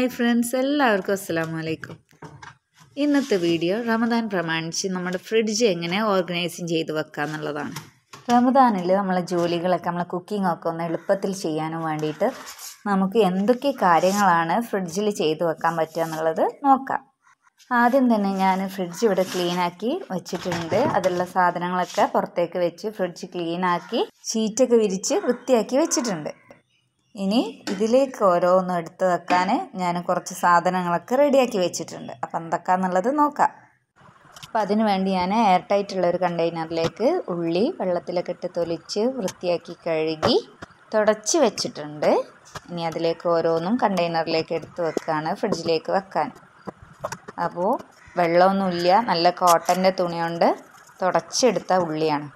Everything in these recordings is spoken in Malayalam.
ഹായ് ഫ്രണ്ട്സ് എല്ലാവർക്കും അസ്സാം വലൈക്കും ഇന്നത്തെ വീഡിയോ റമദാൻ പ്രമാണിച്ച് നമ്മുടെ ഫ്രിഡ്ജ് എങ്ങനെ ഓർഗനൈസിങ് ചെയ്ത് വെക്കുക എന്നുള്ളതാണ് റമദാനിൽ നമ്മളെ ജോലികളൊക്കെ നമ്മളെ കുക്കിങ്ങൊക്കെ ഒന്ന് എളുപ്പത്തിൽ ചെയ്യാനും വേണ്ടിയിട്ട് നമുക്ക് എന്തൊക്കെ കാര്യങ്ങളാണ് ഫ്രിഡ്ജിൽ ചെയ്ത് വെക്കാൻ പറ്റുക എന്നുള്ളത് നോക്കാം ആദ്യം തന്നെ ഞാൻ ഫ്രിഡ്ജ് ഇവിടെ ക്ലീനാക്കി വെച്ചിട്ടുണ്ട് അതിലുള്ള സാധനങ്ങളൊക്കെ പുറത്തേക്ക് വെച്ച് ഫ്രിഡ്ജ് ക്ലീനാക്കി ഷീറ്റൊക്കെ വിരിച്ച് വൃത്തിയാക്കി വെച്ചിട്ടുണ്ട് ഇനി ഇതിലേക്ക് ഓരോന്നും എടുത്ത് വെക്കാൻ ഞാൻ കുറച്ച് സാധനങ്ങളൊക്കെ റെഡിയാക്കി വെച്ചിട്ടുണ്ട് അപ്പം എന്തൊക്കെയാണെന്നുള്ളത് നോക്കാം അപ്പം അതിന് വേണ്ടി ഞാൻ എയർ ടൈറ്റുള്ള ഒരു കണ്ടെയ്നറിലേക്ക് ഉള്ളി വെള്ളത്തിലൊക്കെ ഇട്ട് തൊലിച്ച് വൃത്തിയാക്കി കഴുകി തുടച്ച് വെച്ചിട്ടുണ്ട് ഇനി അതിലേക്ക് ഓരോന്നും കണ്ടെയ്നറിലേക്ക് എടുത്ത് വെക്കുകയാണ് ഫ്രിഡ്ജിലേക്ക് വെക്കാൻ അപ്പോൾ വെള്ളമൊന്നുമില്ല നല്ല കോട്ടൻ്റെ തുണി കൊണ്ട് തുടച്ചെടുത്ത ഉള്ളിയാണ്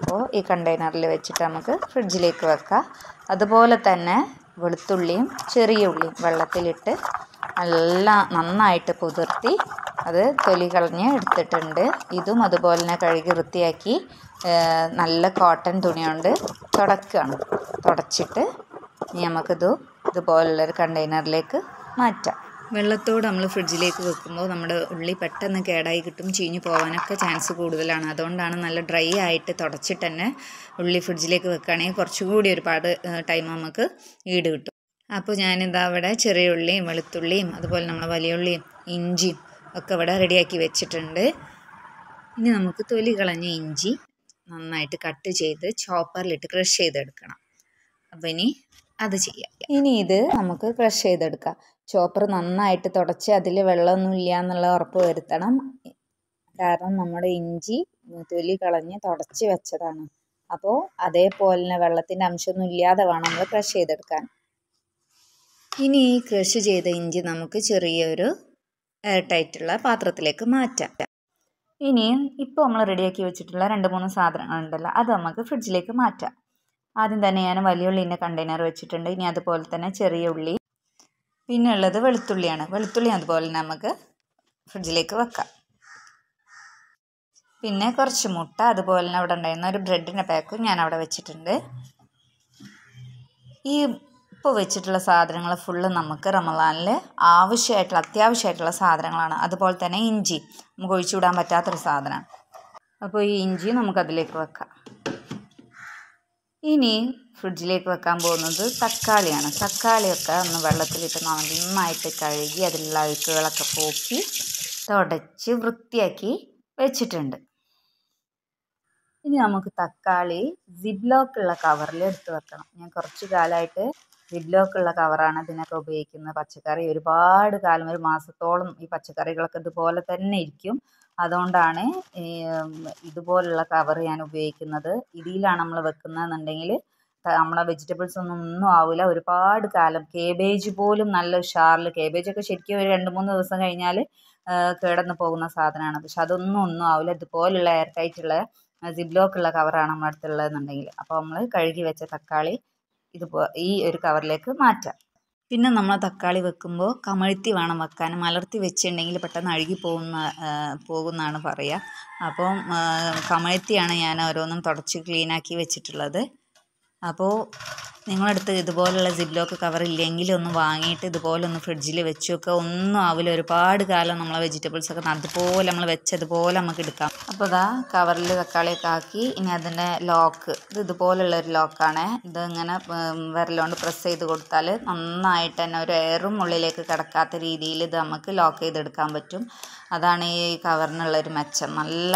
അപ്പോൾ ഈ കണ്ടെയ്നറിൽ വെച്ചിട്ട് നമുക്ക് ഫ്രിഡ്ജിലേക്ക് വെക്കാം അതുപോലെ തന്നെ വെളുത്തുള്ളിയും ചെറിയ ഉള്ളിയും വെള്ളത്തിലിട്ട് നല്ല നന്നായിട്ട് കുതിർത്തി അത് തൊലി കളഞ്ഞ് എടുത്തിട്ടുണ്ട് ഇതും അതുപോലെ തന്നെ കഴുകി വൃത്തിയാക്കി നല്ല കോട്ടൺ തുണി കൊണ്ട് തുടക്കുകയാണ് തുടച്ചിട്ട് ഇനി നമുക്കിത് ഇതുപോലുള്ളൊരു കണ്ടെയ്നറിലേക്ക് മാറ്റാം വെള്ളത്തോട് നമ്മൾ ഫ്രിഡ്ജിലേക്ക് വെക്കുമ്പോൾ നമ്മുടെ ഉള്ളി പെട്ടെന്ന് കേടായി കിട്ടും ചീഞ്ഞു പോകാനൊക്കെ ചാൻസ് കൂടുതലാണ് അതുകൊണ്ടാണ് നല്ല ഡ്രൈ ആയിട്ട് തുടച്ചിട്ട് തന്നെ ഉള്ളി ഫ്രിഡ്ജിലേക്ക് വെക്കുകയാണെങ്കിൽ കുറച്ചുകൂടി ഒരുപാട് ടൈം നമുക്ക് ഈട് കിട്ടും അപ്പോൾ ഞാനിതാ അവിടെ ചെറിയ ഉള്ളിയും വെളുത്തുള്ളിയും അതുപോലെ നമ്മുടെ വലിയ ഉള്ളിയും ഇഞ്ചിയും ഒക്കെ ഇവിടെ റെഡിയാക്കി വെച്ചിട്ടുണ്ട് ഇനി നമുക്ക് തൊലി കളഞ്ഞ ഇഞ്ചി നന്നായിട്ട് കട്ട് ചെയ്ത് ചോപ്പറിലിട്ട് ക്രഷ് ചെയ്തെടുക്കണം അപ്പോൾ ഇനി അത് ചെയ്യാം ഇനി ഇത് നമുക്ക് ക്രഷ് ചെയ്തെടുക്കാം ചോപ്പർ നന്നായിട്ട് തുടച്ച് അതിൽ വെള്ളമൊന്നും ഇല്ല എന്നുള്ള ഉറപ്പ് വരുത്തണം കാരണം നമ്മുടെ ഇഞ്ചി തൊലി കളഞ്ഞ് തുടച്ച് വെച്ചതാണ് അപ്പോൾ അതേപോലെ തന്നെ വെള്ളത്തിൻ്റെ അംശമൊന്നും ഇല്ലാതെ വേണം നമ്മൾ ക്രഷ് ചെയ്തെടുക്കാൻ ഇനി ഈ ക്രഷ് ചെയ്ത ഇഞ്ചി നമുക്ക് ചെറിയൊരു എയർ ടൈറ്റുള്ള പാത്രത്തിലേക്ക് മാറ്റാം ഇനി ഇപ്പോൾ നമ്മൾ റെഡിയാക്കി വെച്ചിട്ടുള്ള രണ്ട് മൂന്ന് സാധനങ്ങളുണ്ടല്ലോ അത് നമുക്ക് ഫ്രിഡ്ജിലേക്ക് മാറ്റാം ആദ്യം തന്നെ ഞാൻ വലിയ ഉള്ളിൻ്റെ കണ്ടെയ്നർ വെച്ചിട്ടുണ്ട് ഇനി അതുപോലെ തന്നെ ചെറിയ ഉള്ളി പിന്നെ ഉള്ളത് വെളുത്തുള്ളിയാണ് വെളുത്തുള്ളി അതുപോലെ നമുക്ക് ഫ്രിഡ്ജിലേക്ക് വെക്കാം പിന്നെ കുറച്ച് മുട്ട അതുപോലെ തന്നെ അവിടെ ഉണ്ടായിരുന്ന ഒരു ബ്രെഡിൻ്റെ പാക്കും ഞാൻ അവിടെ വെച്ചിട്ടുണ്ട് ഈ ഇപ്പോൾ വെച്ചിട്ടുള്ള സാധനങ്ങൾ ഫുള്ള് നമുക്ക് റമലാനിൽ ആവശ്യമായിട്ടുള്ള അത്യാവശ്യമായിട്ടുള്ള സാധനങ്ങളാണ് അതുപോലെ തന്നെ ഇഞ്ചി നമുക്ക് ഒഴിച്ചു വിടാൻ പറ്റാത്തൊരു സാധനമാണ് അപ്പോൾ ഈ ഇഞ്ചി നമുക്കതിലേക്ക് വെക്കാം ഇനി ഫ്രിഡ്ജിലേക്ക് വെക്കാൻ പോകുന്നത് തക്കാളിയാണ് തക്കാളിയൊക്കെ ഒന്ന് വെള്ളത്തിലിട്ട് നന്നായിട്ട് കഴുകി അതിലുള്ള അഴുക്കുകളൊക്കെ പോക്കി തുടച്ച് വൃത്തിയാക്കി വെച്ചിട്ടുണ്ട് ഇനി നമുക്ക് തക്കാളി ഉള്ള കവറിൽ എടുത്ത് വെക്കണം ഞാൻ കുറച്ച് കാലമായിട്ട് ഉള്ള കവറാണ് ഇതിനൊക്കെ ഉപയോഗിക്കുന്നത് പച്ചക്കറി ഒരുപാട് കാലം ഒരു മാസത്തോളം ഈ പച്ചക്കറികളൊക്കെ ഇതുപോലെ തന്നെ ഇരിക്കും അതുകൊണ്ടാണ് ഇതുപോലുള്ള കവർ ഞാൻ ഉപയോഗിക്കുന്നത് ഇതിലാണ് നമ്മൾ വെക്കുന്നതെന്നുണ്ടെങ്കിൽ നമ്മളെ വെജിറ്റബിൾസ് ഒന്നും ഒന്നും ആവില്ല ഒരുപാട് കാലം കേബേജ് പോലും നല്ല കേബേജ് ഒക്കെ ശരിക്കും ഒരു രണ്ട് മൂന്ന് ദിവസം കഴിഞ്ഞാൽ കേടന്ന് പോകുന്ന സാധനമാണ് പക്ഷെ അതൊന്നും ഒന്നും ആവില്ല ഇതുപോലുള്ള എയർ ടൈറ്റുള്ള ഉള്ള കവറാണ് നമ്മുടെ അടുത്തുള്ളതെന്നുണ്ടെങ്കിൽ അപ്പോൾ നമ്മൾ കഴുകി വെച്ച തക്കാളി ഇതുപോ ഈ ഒരു കവറിലേക്ക് മാറ്റാം പിന്നെ നമ്മൾ തക്കാളി വെക്കുമ്പോൾ കമഴ്ത്തി വേണം വെക്കാൻ മലർത്തി വെച്ചിട്ടുണ്ടെങ്കിൽ പെട്ടെന്ന് അഴുകി പോകുന്ന പോകുന്നതാണ് പറയുക അപ്പം കമഴ്ത്തിയാണ് ഞാൻ ഓരോന്നും തുടച്ച് ക്ലീനാക്കി വെച്ചിട്ടുള്ളത് അപ്പോൾ നിങ്ങളുടെ ഇതുപോലുള്ള സിപ്പ് ലോക്ക് കവർ ഇല്ലെങ്കിൽ ഒന്ന് വാങ്ങിയിട്ട് ഇതുപോലെ ഒന്ന് ഫ്രിഡ്ജിൽ വെച്ച് വെക്കുക ഒന്നും ആവില്ല ഒരുപാട് കാലം നമ്മളെ വെജിറ്റബിൾസ് ഒക്കെ അതുപോലെ നമ്മൾ വെച്ചതുപോലെ നമുക്ക് എടുക്കാം അപ്പോൾ ഇതാ കവറിൽ തക്കാളിയൊക്കെ ആക്കി ഇനി അതിൻ്റെ ലോക്ക് ഇത് ഇതുപോലുള്ള ഒരു ലോക്കാണ് ഇത് ഇങ്ങനെ വിരലുകൊണ്ട് പ്രസ് ചെയ്ത് കൊടുത്താൽ നന്നായിട്ട് തന്നെ ഒരു എയറും ഉള്ളിലേക്ക് കിടക്കാത്ത രീതിയിൽ ഇത് നമുക്ക് ലോക്ക് ചെയ്തെടുക്കാൻ പറ്റും അതാണ് ഈ കവറിനുള്ളൊരു ഒരു മെച്ചം നല്ല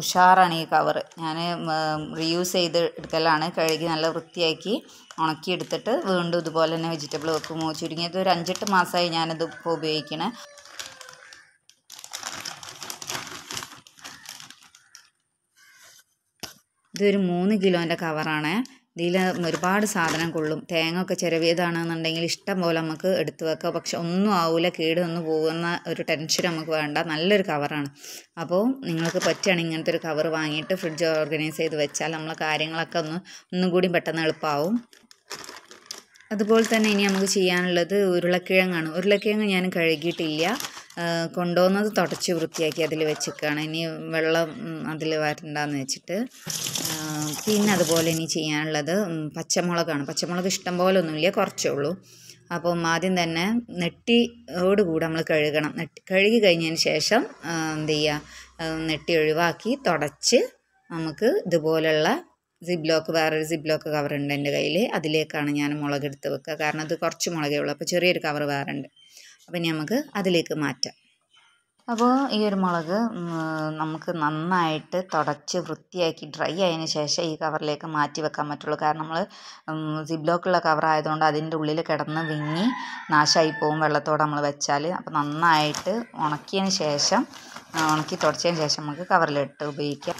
ഉഷാറാണ് ഈ കവറ് ഞാൻ റീയൂസ് ചെയ്ത് എടുക്കലാണ് കഴുകി നല്ല വൃത്തിയാക്കി ഉണക്കിയെടുത്തിട്ട് വീണ്ടും ഇതുപോലെ തന്നെ വെജിറ്റബിൾ വെക്കും ചുരുങ്ങിയത് ഒരു അഞ്ചെട്ട് മാസമായി ഞാനത് ഇപ്പോൾ ഉപയോഗിക്കണേ ഇതൊരു മൂന്ന് കിലോൻ്റെ കവറാണ് ഇതിൽ ഒരുപാട് സാധനം കൊള്ളും തേങ്ങ ഒക്കെ ചിരവിയതാണെന്നുണ്ടെങ്കിൽ ഇഷ്ടം പോലെ നമുക്ക് എടുത്ത് വെക്കാം പക്ഷെ ഒന്നും ആവില്ല കേടുവന്ന് പോകുന്ന ഒരു ടെൻഷൻ നമുക്ക് വേണ്ട നല്ലൊരു കവറാണ് അപ്പോൾ നിങ്ങൾക്ക് പറ്റുകയാണെങ്കിൽ ഇങ്ങനത്തെ ഒരു കവർ വാങ്ങിയിട്ട് ഫ്രിഡ്ജ് ഓർഗനൈസ് ചെയ്ത് വെച്ചാൽ നമ്മളെ കാര്യങ്ങളൊക്കെ ഒന്ന് ഒന്നും കൂടി പെട്ടെന്ന് എളുപ്പമാവും അതുപോലെ തന്നെ ഇനി നമുക്ക് ചെയ്യാനുള്ളത് ഉരുളക്കിഴങ്ങാണ് ഉരുളക്കിഴങ്ങ് ഞാൻ കഴുകിയിട്ടില്ല കൊണ്ടുവന്നത് തുടച്ച് വൃത്തിയാക്കി അതിൽ വെച്ചിരിക്കുകയാണ് ഇനി വെള്ളം അതിൽ വരണ്ടെന്ന് വെച്ചിട്ട് പിന്നെ അതുപോലെ ഇനി ചെയ്യാനുള്ളത് പച്ചമുളകാണ് പച്ചമുളക് ഇഷ്ടം പോലെ ഒന്നുമില്ല കുറച്ചേ ഉള്ളൂ അപ്പം ആദ്യം തന്നെ കൂടെ നമ്മൾ കഴുകണം നെട്ടി കഴുകി കഴിഞ്ഞതിന് ശേഷം എന്ത് ചെയ്യുക നെട്ടി ഒഴിവാക്കി തുടച്ച് നമുക്ക് ഇതുപോലുള്ള സിബ് ബ്ലോക്ക് വേറൊരു സിബ് ബ്ലോക്ക് കവർ ഉണ്ട് എൻ്റെ കയ്യിൽ അതിലേക്കാണ് ഞാൻ മുളക് എടുത്ത് വെക്കുക കാരണം അത് കുറച്ച് മുളകേ ഉള്ളൂ അപ്പോൾ ചെറിയൊരു കവർ വേറെ ഉണ്ട് അപ്പം ഇനി നമുക്ക് അതിലേക്ക് മാറ്റാം അപ്പോൾ ഈ ഒരു മുളക് നമുക്ക് നന്നായിട്ട് തുടച്ച് വൃത്തിയാക്കി ഡ്രൈ ആയതിന് ശേഷം ഈ കവറിലേക്ക് മാറ്റി വെക്കാൻ പറ്റുള്ളൂ കാരണം നമ്മൾ സിബ്ലോക്കുള്ള കവർ ആയതുകൊണ്ട് അതിൻ്റെ ഉള്ളിൽ കിടന്ന് വിങ്ങി നാശമായി പോകും വെള്ളത്തോടെ നമ്മൾ വെച്ചാൽ അപ്പോൾ നന്നായിട്ട് ഉണക്കിയതിന് ശേഷം ഉണക്കി തുടച്ചതിന് ശേഷം നമുക്ക് കവറിലിട്ട് ഉപയോഗിക്കാം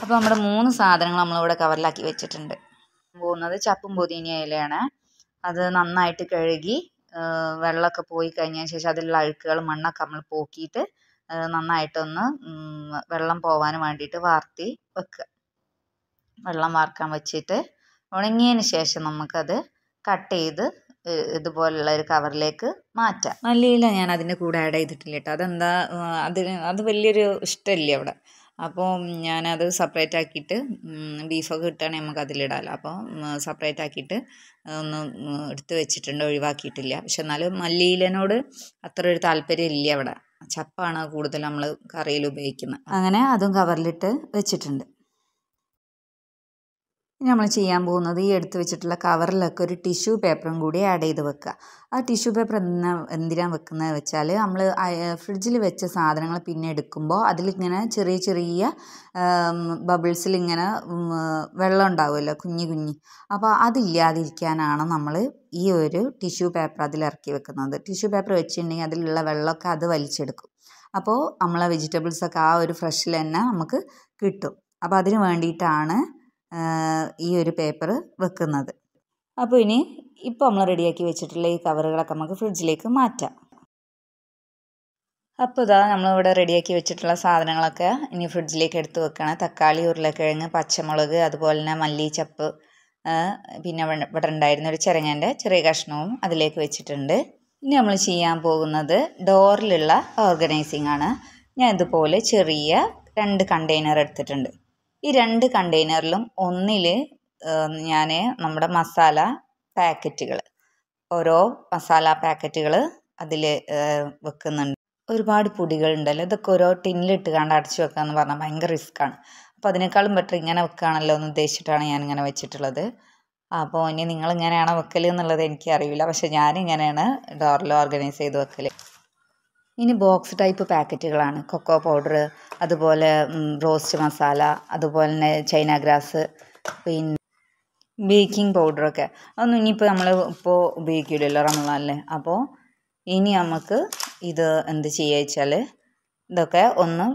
അപ്പോൾ നമ്മുടെ മൂന്ന് സാധനങ്ങൾ നമ്മളിവിടെ കവറിലാക്കി വെച്ചിട്ടുണ്ട് പോകുന്നത് ചപ്പും പൊതിന ഇലയാണ് അത് നന്നായിട്ട് കഴുകി വെള്ളമൊക്കെ പോയി കഴിഞ്ഞതിന് ശേഷം അതിലുള്ള അഴുക്കുകൾ മണ്ണൊക്കെ നമ്മൾ പോക്കിയിട്ട് നന്നായിട്ടൊന്ന് വെള്ളം പോവാൻ വേണ്ടിയിട്ട് വാർത്തി വെക്കുക വെള്ളം വാർക്കാൻ വെച്ചിട്ട് ഉണങ്ങിയതിന് ശേഷം നമുക്കത് കട്ട് ചെയ്ത് ഇതുപോലുള്ള ഒരു കവറിലേക്ക് മാറ്റാം മല്ലിയില ഞാൻ അതിൻ്റെ കൂടെ ആഡ് ചെയ്തിട്ടില്ല കേട്ടോ അതെന്താ അതിന് അത് വലിയൊരു ഇഷ്ടമല്ലേ അവിടെ അപ്പോൾ ഞാനത് സെപ്പറേറ്റ് ആക്കിയിട്ട് ബീഫൊക്കെ കിട്ടുകയാണെങ്കിൽ നമുക്ക് അതിലിടാമല്ലോ അപ്പോൾ സെപ്പറേറ്റ് ആക്കിയിട്ട് ഒന്ന് എടുത്ത് വെച്ചിട്ടുണ്ട് ഒഴിവാക്കിയിട്ടില്ല പക്ഷെ എന്നാലും മല്ലിയിലനോട് അത്ര ഒരു താല്പര്യം ഇല്ല അവിടെ ചപ്പാണ് കൂടുതൽ നമ്മൾ കറിയിൽ ഉപയോഗിക്കുന്നത് അങ്ങനെ അതും കവറിലിട്ട് വെച്ചിട്ടുണ്ട് നമ്മൾ ചെയ്യാൻ പോകുന്നത് ഈ എടുത്ത് വെച്ചിട്ടുള്ള കവറിലൊക്കെ ഒരു ടിഷ്യൂ പേപ്പറും കൂടി ആഡ് ചെയ്ത് വെക്കുക ആ ടിഷ്യൂ പേപ്പർ എന്തിനാ എന്തിനാണ് വെക്കുന്നത് വെച്ചാൽ നമ്മൾ ഫ്രിഡ്ജിൽ വെച്ച സാധനങ്ങൾ പിന്നെ എടുക്കുമ്പോൾ അതിലിങ്ങനെ ചെറിയ ചെറിയ ബബിൾസിൽ ഇങ്ങനെ വെള്ളം ഉണ്ടാവുമല്ലോ കുഞ്ഞു കുഞ്ഞി അപ്പോൾ അതില്ലാതിരിക്കാനാണ് നമ്മൾ ഈ ഒരു ടിഷ്യൂ പേപ്പർ അതിലിറക്കി വെക്കുന്നത് ടിഷ്യൂ പേപ്പർ വെച്ചിട്ടുണ്ടെങ്കിൽ അതിലുള്ള വെള്ളമൊക്കെ അത് വലിച്ചെടുക്കും അപ്പോൾ നമ്മളെ വെജിറ്റബിൾസൊക്കെ ആ ഒരു ഫ്രഷിൽ തന്നെ നമുക്ക് കിട്ടും അപ്പോൾ അതിന് വേണ്ടിയിട്ടാണ് ഈ ഒരു പേപ്പർ വെക്കുന്നത് അപ്പോൾ ഇനി ഇപ്പോൾ നമ്മൾ റെഡിയാക്കി വെച്ചിട്ടുള്ള ഈ കവറുകളൊക്കെ നമുക്ക് ഫ്രിഡ്ജിലേക്ക് മാറ്റാം അപ്പോൾ ഇതാ നമ്മളിവിടെ റെഡിയാക്കി വെച്ചിട്ടുള്ള സാധനങ്ങളൊക്കെ ഇനി ഫ്രിഡ്ജിലേക്ക് എടുത്ത് വെക്കണം തക്കാളി ഉരുളക്കിഴങ്ങ് പച്ചമുളക് അതുപോലെ തന്നെ മല്ലിച്ചപ്പ് പിന്നെ ഇവിടെ ഉണ്ടായിരുന്ന ഒരു ചിരങ്ങൻ്റെ ചെറിയ കഷ്ണവും അതിലേക്ക് വെച്ചിട്ടുണ്ട് ഇനി നമ്മൾ ചെയ്യാൻ പോകുന്നത് ഡോറിലുള്ള ഓർഗനൈസിങ് ആണ് ഞാൻ ഇതുപോലെ ചെറിയ രണ്ട് കണ്ടെയ്നർ എടുത്തിട്ടുണ്ട് ഈ രണ്ട് കണ്ടെയ്നറിലും ഒന്നിൽ ഞാൻ നമ്മുടെ മസാല പാക്കറ്റുകൾ ഓരോ മസാല പാക്കറ്റുകൾ അതിൽ വെക്കുന്നുണ്ട് ഒരുപാട് ഉണ്ടല്ലോ ഇതൊക്കെ ഓരോ ടിന്നിലിട്ട് കണ്ട് അടച്ചു വെക്കുക എന്ന് പറഞ്ഞാൽ ഭയങ്കര റിസ്ക്കാണ് അപ്പോൾ അതിനേക്കാളും ബെറ്റർ ഇങ്ങനെ വെക്കുകയാണല്ലോ എന്ന് ഉദ്ദേശിച്ചിട്ടാണ് ഞാൻ ഇങ്ങനെ വെച്ചിട്ടുള്ളത് അപ്പോൾ ഇനി നിങ്ങൾ ഇങ്ങനെയാണോ വെക്കൽ എന്നുള്ളത് എനിക്കറിയില്ല പക്ഷേ ഞാൻ ഇങ്ങനെയാണ് ഡോറിൽ ഓർഗനൈസ് ചെയ്ത് വെക്കൽ ഇനി ബോക്സ് ടൈപ്പ് പാക്കറ്റുകളാണ് കൊക്കോ പൗഡർ അതുപോലെ റോസ്റ്റ് മസാല അതുപോലെ തന്നെ ചൈന ഗ്രാസ് പിന്നെ ബേക്കിംഗ് പൗഡറൊക്കെ അതൊന്നും ഇനിയിപ്പോൾ നമ്മൾ ഇപ്പോൾ ഉപയോഗിക്കില്ലല്ലോ നമ്മളല്ലേ അപ്പോൾ ഇനി നമുക്ക് ഇത് എന്ത് ചെയ്യുക വെച്ചാൽ ഇതൊക്കെ ഒന്ന്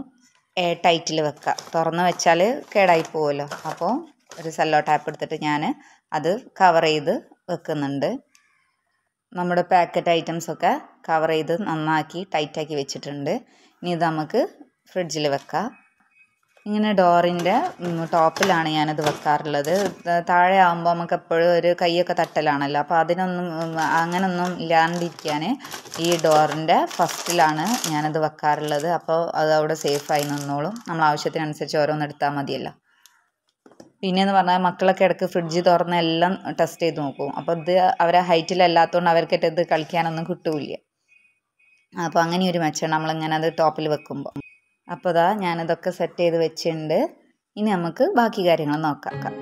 ടൈറ്റിൽ വെക്കുക തുറന്ന് വെച്ചാൽ കേടായി പോവുമല്ലോ അപ്പോൾ ഒരു സെല്ലോ ടാപ്പ് എടുത്തിട്ട് ഞാൻ അത് കവർ ചെയ്ത് വെക്കുന്നുണ്ട് നമ്മുടെ പാക്കറ്റ് ഐറ്റംസൊക്കെ കവർ ചെയ്ത് നന്നാക്കി ടൈറ്റാക്കി വെച്ചിട്ടുണ്ട് ഇനി ഇത് നമുക്ക് ഫ്രിഡ്ജിൽ വെക്കാം ഇങ്ങനെ ഡോറിൻ്റെ ടോപ്പിലാണ് ഞാനത് വെക്കാറുള്ളത് താഴെ ആകുമ്പോൾ നമുക്ക് എപ്പോഴും ഒരു കൈയൊക്കെ തട്ടലാണല്ലോ അപ്പോൾ അതിനൊന്നും അങ്ങനൊന്നും ഇല്ലാണ്ടിരിക്കാൻ ഈ ഡോറിൻ്റെ ഫസ്റ്റിലാണ് ഞാനത് വെക്കാറുള്ളത് അപ്പോൾ അത് അവിടെ സേഫായി നിന്നോളും നമ്മൾ ആവശ്യത്തിനനുസരിച്ച് ഓരോന്ന് എടുത്താൽ മതിയല്ലോ പിന്നെയെന്ന് പറഞ്ഞാൽ മക്കളൊക്കെ ഇടയ്ക്ക് ഫ്രിഡ്ജ് തുറന്ന് എല്ലാം ടെസ്റ്റ് ചെയ്ത് നോക്കും അപ്പോൾ ഇത് അവരെ ഹൈറ്റിലല്ലാത്തതുകൊണ്ട് അവർക്കിട്ട് ഇത് കളിക്കാനൊന്നും കിട്ടൂല അപ്പോൾ അങ്ങനെ ഒരു മെച്ചമാണ് നമ്മളിങ്ങനെ അത് ടോപ്പിൽ വെക്കുമ്പോൾ അപ്പോൾ അതാ ഞാനതൊക്കെ സെറ്റ് ചെയ്ത് വെച്ചിട്ടുണ്ട് ഇനി നമുക്ക് ബാക്കി കാര്യങ്ങൾ നോക്കാം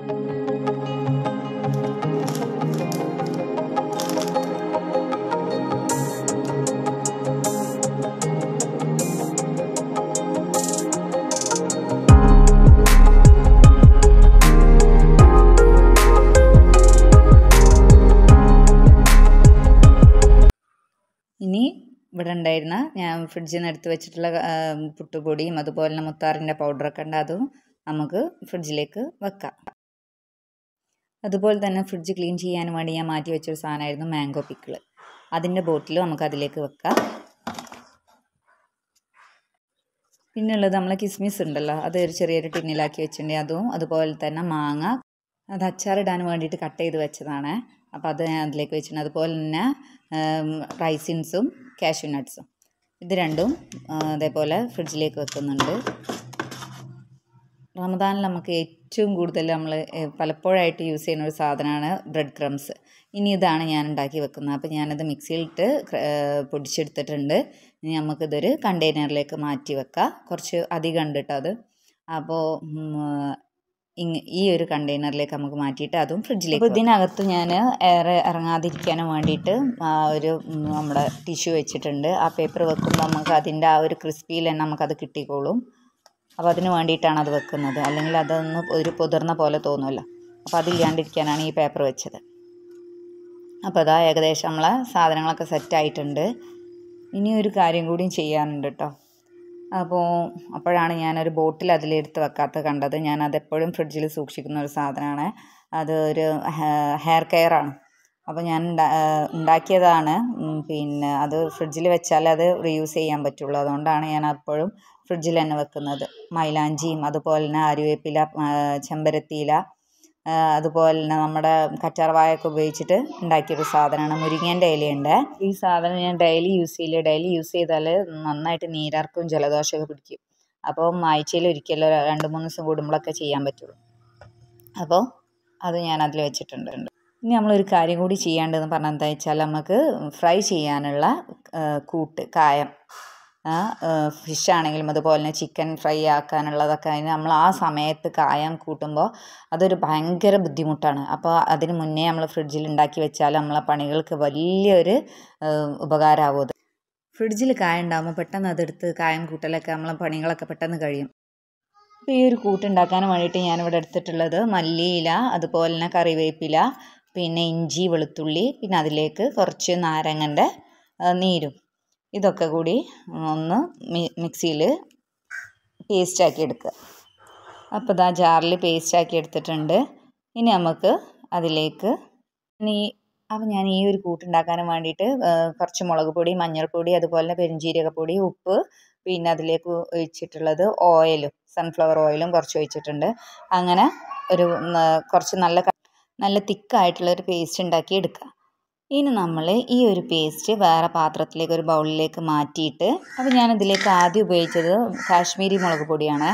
ഉണ്ടായിരുന്ന ഞാൻ ഫ്രിഡ്ജിൽ നിന്ന് എടുത്ത് വെച്ചിട്ടുള്ള പുട്ടുപൊടിയും അതുപോലെ തന്നെ മുത്താറിൻ്റെ പൗഡറൊക്കെ ഉണ്ട് അതും നമുക്ക് ഫ്രിഡ്ജിലേക്ക് വെക്കാം അതുപോലെ തന്നെ ഫ്രിഡ്ജ് ക്ലീൻ ചെയ്യാൻ വേണ്ടി ഞാൻ മാറ്റി വെച്ചൊരു സാധനമായിരുന്നു മാംഗോ പിക്കിൾ അതിൻ്റെ ബോട്ടിൽ നമുക്ക് അതിലേക്ക് വെക്കാം ഉള്ളത് നമ്മൾ കിസ്മിസ് ഉണ്ടല്ലോ അത് ഒരു ചെറിയൊരു ടിന്നിലാക്കി വെച്ചിട്ടുണ്ടെങ്കിൽ അതും അതുപോലെ തന്നെ മാങ്ങ അത് അച്ചാറിടാൻ വേണ്ടിയിട്ട് കട്ട് ചെയ്ത് വെച്ചതാണ് അപ്പോൾ അത് ഞാൻ അതിലേക്ക് വെച്ചിട്ടുണ്ട് അതുപോലെ തന്നെ റൈസിൻസും കാഷ്യൂ നട്ട്സും ഇത് രണ്ടും അതേപോലെ ഫ്രിഡ്ജിലേക്ക് വെക്കുന്നുണ്ട് റമദാനിൽ നമുക്ക് ഏറ്റവും കൂടുതൽ നമ്മൾ പലപ്പോഴായിട്ട് യൂസ് ചെയ്യുന്ന ഒരു സാധനമാണ് ബ്രെഡ് ക്രംസ് ഇനി ഇതാണ് ഞാൻ ഉണ്ടാക്കി വെക്കുന്നത് അപ്പോൾ ഞാനത് മിക്സിയിലിട്ട് പൊടിച്ചെടുത്തിട്ടുണ്ട് ഇനി നമുക്കിതൊരു കണ്ടെയ്നറിലേക്ക് മാറ്റി വെക്കാം കുറച്ച് അധികം ഉണ്ട് കേട്ടോ അത് അപ്പോൾ ഈ ഒരു കണ്ടെയ്നറിലേക്ക് നമുക്ക് മാറ്റിയിട്ട് അതും ഫ്രിഡ്ജിലേക്ക് അപ്പോൾ ഇതിനകത്ത് ഞാൻ എയർ ഇറങ്ങാതിരിക്കാനും വേണ്ടിയിട്ട് ഒരു നമ്മുടെ ടിഷ്യൂ വെച്ചിട്ടുണ്ട് ആ പേപ്പർ വെക്കുമ്പോൾ നമുക്ക് അതിൻ്റെ ആ ഒരു ക്രിസ്പിയിൽ തന്നെ നമുക്കത് കിട്ടിക്കോളും അപ്പോൾ അതിന് വേണ്ടിയിട്ടാണ് അത് വെക്കുന്നത് അല്ലെങ്കിൽ അതൊന്ന് ഒരു പുതിർന്ന പോലെ തോന്നുമല്ലോ അപ്പോൾ അതില്ലാണ്ടിരിക്കാനാണ് ഈ പേപ്പർ വെച്ചത് അപ്പോൾ അതാ ഏകദേശം നമ്മളെ സാധനങ്ങളൊക്കെ സെറ്റായിട്ടുണ്ട് ഇനി ഒരു കാര്യം കൂടിയും ചെയ്യാനുണ്ട് കേട്ടോ അപ്പോൾ അപ്പോഴാണ് ഞാനൊരു ബോട്ടിൽ അതിലെടുത്ത് വെക്കാത്ത കണ്ടത് ഞാൻ അതെപ്പോഴും ഫ്രിഡ്ജിൽ സൂക്ഷിക്കുന്ന ഒരു സാധനമാണ് അത് ഒരു ഹെയർ കെയറാണ് അപ്പോൾ ഞാൻ ഉണ്ടാക്കിയതാണ് പിന്നെ അത് ഫ്രിഡ്ജിൽ വെച്ചാൽ അത് റീയൂസ് ചെയ്യാൻ പറ്റുള്ളൂ അതുകൊണ്ടാണ് ഞാൻ എപ്പോഴും ഫ്രിഡ്ജിൽ തന്നെ വെക്കുന്നത് മൈലാഞ്ചിയും അതുപോലെ തന്നെ ആര്യവേപ്പില ചെമ്പരത്തിയില അതുപോലെ തന്നെ നമ്മുടെ ഒക്കെ ഉപയോഗിച്ചിട്ട് ഉണ്ടാക്കിയൊരു സാധനമാണ് മുരിങ്ങേൻ്റെ ഇലയുണ്ട് ഈ സാധനം ഞാൻ ഡെയിലി യൂസ് ചെയ്യില്ല ഡെയിലി യൂസ് ചെയ്താൽ നന്നായിട്ട് നീരർക്കും ജലദോഷമൊക്കെ പിടിക്കും അപ്പോൾ ആഴ്ചയിൽ ഒരിക്കലും രണ്ട് മൂന്ന് ദിവസം കൂടുമ്പോഴൊക്കെ ചെയ്യാൻ പറ്റുള്ളൂ അപ്പോൾ അത് ഞാൻ അതിൽ വെച്ചിട്ടുണ്ട് ഇനി നമ്മളൊരു കാര്യം കൂടി ചെയ്യേണ്ടതെന്ന് പറഞ്ഞാൽ എന്താ വെച്ചാൽ നമുക്ക് ഫ്രൈ ചെയ്യാനുള്ള കൂട്ട് കായം ഫിഷ് ആണെങ്കിലും അതുപോലെ തന്നെ ചിക്കൻ ഫ്രൈ ആക്കാനുള്ളതൊക്കെ അതിന് നമ്മൾ ആ സമയത്ത് കായം കൂട്ടുമ്പോൾ അതൊരു ഭയങ്കര ബുദ്ധിമുട്ടാണ് അപ്പോൾ അതിന് മുന്നേ നമ്മൾ ഫ്രിഡ്ജിൽ ഉണ്ടാക്കി വെച്ചാൽ നമ്മളെ പണികൾക്ക് വലിയൊരു ഉപകാരമാവും ഫ്രിഡ്ജിൽ കായം ഉണ്ടാകുമ്പോൾ പെട്ടെന്ന് അതെടുത്ത് കായം കൂട്ടലൊക്കെ നമ്മളെ പണികളൊക്കെ പെട്ടെന്ന് കഴിയും അപ്പോൾ ഈ ഒരു കൂട്ടുണ്ടാക്കാൻ വേണ്ടിയിട്ട് ഞാനിവിടെ എടുത്തിട്ടുള്ളത് മല്ലിയില അതുപോലെ തന്നെ കറിവേപ്പില പിന്നെ ഇഞ്ചി വെളുത്തുള്ളി പിന്നെ അതിലേക്ക് കുറച്ച് നാരങ്ങൻ്റെ നീരും ഇതൊക്കെ കൂടി ഒന്ന് മിക്സിയിൽ പേസ്റ്റാക്കി എടുക്കുക അപ്പോൾ ഇതാ ജാറിൽ പേസ്റ്റാക്കി എടുത്തിട്ടുണ്ട് ഇനി നമുക്ക് അതിലേക്ക് ഇനി അപ്പം ഞാൻ ഈ ഒരു കൂട്ടുണ്ടാക്കാനും വേണ്ടിയിട്ട് കുറച്ച് മുളക് പൊടി മഞ്ഞൾപ്പൊടി അതുപോലെ പെരിഞ്ജീരകപ്പൊടി ഉപ്പ് പിന്നെ അതിലേക്ക് ഒഴിച്ചിട്ടുള്ളത് ഓയിലും സൺഫ്ലവർ ഓയിലും കുറച്ച് ഒഴിച്ചിട്ടുണ്ട് അങ്ങനെ ഒരു കുറച്ച് നല്ല നല്ല തിക്കായിട്ടുള്ളൊരു ഒരു പേസ്റ്റ് ഉണ്ടാക്കി എടുക്കുക ഇനി നമ്മൾ ഈ ഒരു പേസ്റ്റ് വേറെ പാത്രത്തിലേക്ക് ഒരു ബൗളിലേക്ക് മാറ്റിയിട്ട് അപ്പോൾ ഞാൻ ഇതിലേക്ക് ആദ്യം ഉപയോഗിച്ചത് കാശ്മീരി മുളക് പൊടിയാണ്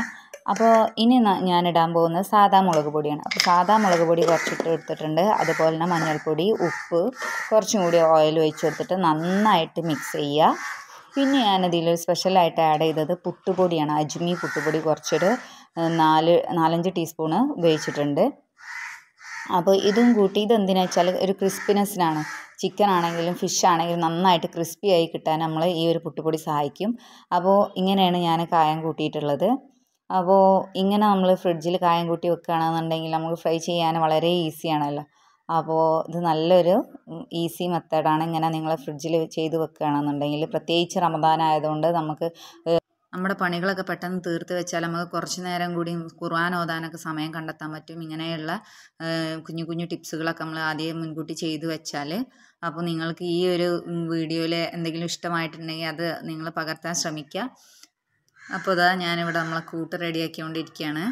അപ്പോൾ ഇനി ഞാൻ ഇടാൻ പോകുന്നത് സാധാ മുളക് പൊടിയാണ് അപ്പോൾ സാധാ മുളക് പൊടി കുറച്ചിട്ട് എടുത്തിട്ടുണ്ട് അതുപോലെ തന്നെ മഞ്ഞൾപ്പൊടി ഉപ്പ് കുറച്ചും കൂടി ഓയിൽ ഒഴിച്ച് കൊടുത്തിട്ട് നന്നായിട്ട് മിക്സ് ചെയ്യുക പിന്നെ ഞാനതിൽ സ്പെഷ്യലായിട്ട് ആഡ് ചെയ്തത് പുട്ടുപൊടിയാണ് അജ്മി പുട്ടുപൊടി കുറച്ചൊരു നാല് നാലഞ്ച് ടീസ്പൂണ് ഉപയോഗിച്ചിട്ടുണ്ട് അപ്പോൾ ഇതും കൂട്ടി ഇതെന്തിനാണെന്ന് വെച്ചാൽ ഒരു ക്രിസ്പിനെസ്സിനാണ് ചിക്കൻ ആണെങ്കിലും ഫിഷ് ആണെങ്കിലും നന്നായിട്ട് ക്രിസ്പി ആയി കിട്ടാൻ നമ്മൾ ഈ ഒരു പുട്ടുപൊടി സഹായിക്കും അപ്പോൾ ഇങ്ങനെയാണ് ഞാൻ കായം കൂട്ടിയിട്ടുള്ളത് അപ്പോൾ ഇങ്ങനെ നമ്മൾ ഫ്രിഡ്ജിൽ കായം കൂട്ടി വെക്കുകയാണെന്നുണ്ടെങ്കിൽ നമുക്ക് ഫ്രൈ ചെയ്യാൻ വളരെ ഈസിയാണല്ലോ അപ്പോൾ ഇത് നല്ലൊരു ഈസി മെത്തേഡാണ് ഇങ്ങനെ നിങ്ങൾ ഫ്രിഡ്ജിൽ ചെയ്ത് വെക്കുകയാണെന്നുണ്ടെങ്കിൽ പ്രത്യേകിച്ച് റമദാൻ ആയതുകൊണ്ട് നമുക്ക് നമ്മുടെ പണികളൊക്കെ പെട്ടെന്ന് തീർത്ത് വെച്ചാൽ നമുക്ക് കുറച്ച് നേരം കൂടി ഖുർആൻ ഓതാനൊക്കെ സമയം കണ്ടെത്താൻ പറ്റും ഇങ്ങനെയുള്ള കുഞ്ഞു കുഞ്ഞു ടിപ്സുകളൊക്കെ നമ്മൾ ആദ്യം മുൻകൂട്ടി ചെയ്തു വെച്ചാൽ അപ്പോൾ നിങ്ങൾക്ക് ഈ ഒരു വീഡിയോയിൽ എന്തെങ്കിലും ഇഷ്ടമായിട്ടുണ്ടെങ്കിൽ അത് നിങ്ങൾ പകർത്താൻ ശ്രമിക്കുക അപ്പോൾ ഇതാ ഞാനിവിടെ നമ്മളെ കൂട്ട് റെഡിയാക്കിക്കൊണ്ടിരിക്കുകയാണ്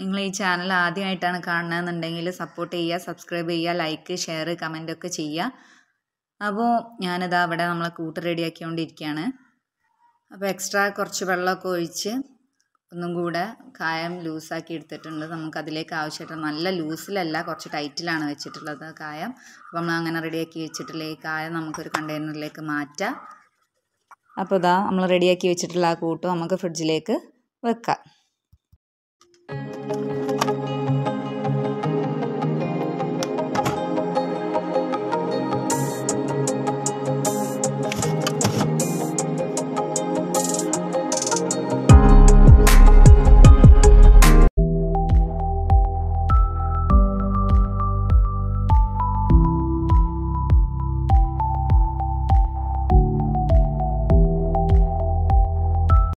നിങ്ങൾ ഈ ചാനൽ ആദ്യമായിട്ടാണ് കാണുന്നതെന്നുണ്ടെങ്കിൽ സപ്പോർട്ട് ചെയ്യുക സബ്സ്ക്രൈബ് ചെയ്യുക ലൈക്ക് ഷെയർ കമൻ്റ് ഒക്കെ ചെയ്യുക അപ്പോൾ ഞാനിതാ ഇവിടെ നമ്മളെ കൂട്ട് റെഡിയാക്കിക്കൊണ്ടിരിക്കുകയാണ് അപ്പോൾ എക്സ്ട്രാ കുറച്ച് വെള്ളമൊക്കെ ഒഴിച്ച് ഒന്നും കൂടെ കായം ലൂസാക്കി എടുത്തിട്ടുണ്ട് നമുക്ക് അതിലേക്ക് ആവശ്യമായിട്ട് നല്ല ലൂസിലല്ല കുറച്ച് ടൈറ്റിലാണ് വെച്ചിട്ടുള്ളത് കായം അപ്പോൾ നമ്മൾ അങ്ങനെ റെഡിയാക്കി വെച്ചിട്ടുള്ള ഈ കായം നമുക്കൊരു കണ്ടെയ്നറിലേക്ക് മാറ്റാം അപ്പോൾ ഇതാ നമ്മൾ റെഡിയാക്കി വെച്ചിട്ടുള്ള ആ കൂട്ടും നമുക്ക് ഫ്രിഡ്ജിലേക്ക് വെക്കാം